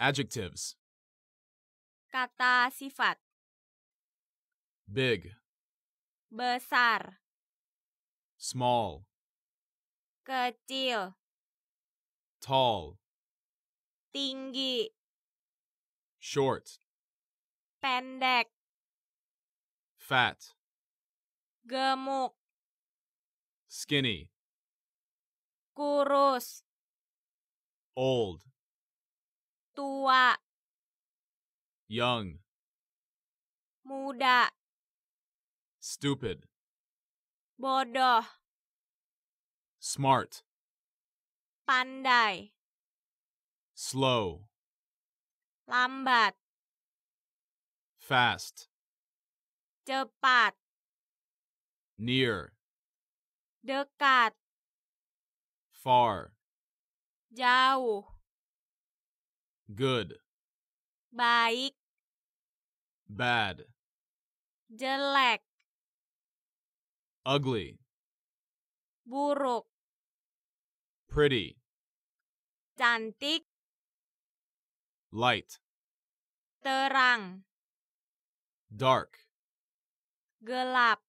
Adjectives. Kata sifat. Big. Besar. Small. Kecil. Tall. Tinggi. Short. Pendek. Fat. Gemuk. Skinny. Kurus. Old tua young muda stupid bodoh smart pandai slow lambat fast cepat near dekat far jauh Good. Baik. Bad. Jelek. Ugly. Buruk. Pretty. Cantik. Light. Terang. Dark. Gelap.